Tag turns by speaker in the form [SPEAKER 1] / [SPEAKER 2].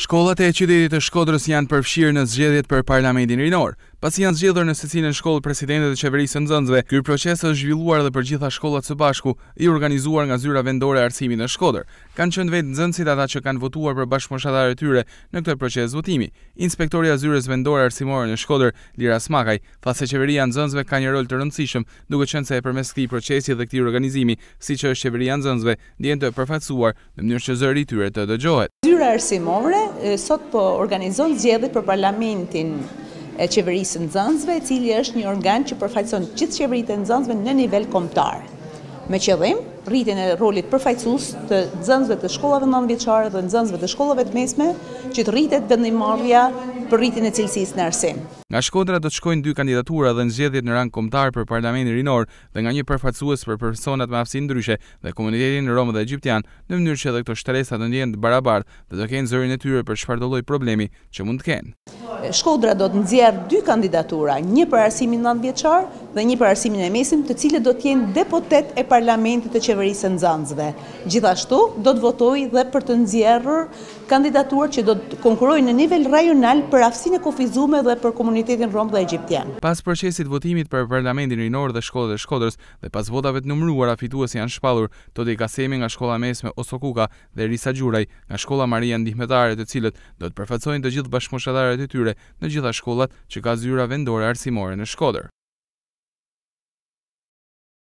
[SPEAKER 1] Shkollat e qytetit të Shkodrës janë përfshirë në zgjedhjet për parlamentin rinor. Pas janë zgjedhur në secilën shkollë presidentet e qeverisë së nxënësve, ky proces është zhvilluar edhe për gjitha shkollat së bashku, i organizuar nga zyra vendore e arsimit në Shkodër. Kan qenë vetë nxënësit ata që kanë votuar për bashkëmoshatarët e tyre në këtë proces votimi. Inspektori i zyres vendore arsimore në Shkodër, Lira Smakaj, tha se qeveria nxënësve ka një rol të rëndësishëm, duke qenë se përmes këtij procesi dhe këtij organizimi, siç është qeveria nxënësve, ndjen të përfaqësuar në mënyrë që zëri i tyre të dëgjohet.
[SPEAKER 2] Zyra arsimore sot po organizon zgjedhjet për parlamentin e qeverisë në zënzve, cili është një organ që përfajson qitë qeverit e në zënzve në nivel komptar. Me qëllim, rritin e rolit përfajcus të zënzve të shkollave në nënveqare dhe në zënzve të shkollave të mesme, që të rritet dhe një marja për rritin e cilësis në arsim.
[SPEAKER 1] Nga Shkodra do të shkojnë dy kandidatura dhe në zgjedhjet në rang kombëtar për parlamentin rinor dhe nga një përfaqësues për personat me aftësi ndryshe dhe komunitetin Romë dhe egjiptian, në mënyrë që edhe këto shtresa të ndjehen të barabartë dhe të kenë zërin e tyre për çfarëdo lloj problemi që mund të kenë.
[SPEAKER 2] Shkodra do të nëzjerë dy kandidatura, një për arsimin në nëndë vjeqarë, dhe një për arsimin e mesim të cilët do t'jenë depotet e parlamentit të qeverisë nëzanzve. Gjithashtu, do të votoj dhe për të nëzjerër kandidaturë që do të konkurojnë në nivel rajonal për afsin e kofizume dhe për komunitetin rom dhe egyptian.
[SPEAKER 1] Pas procesit votimit për parlamentin rinor dhe shkollet e shkodrës dhe pas votave të numruar fituës janë shpalur, të dhe i kasemi nga shkolla mesme Osokuka dhe Risa Gjuraj, nga shkolla Maria Ndihmetare të cilët do të të gjithë bashkëmoshadaret e tyre në gjitha shkollat që ka zyra vendore arsimore në shkodrë.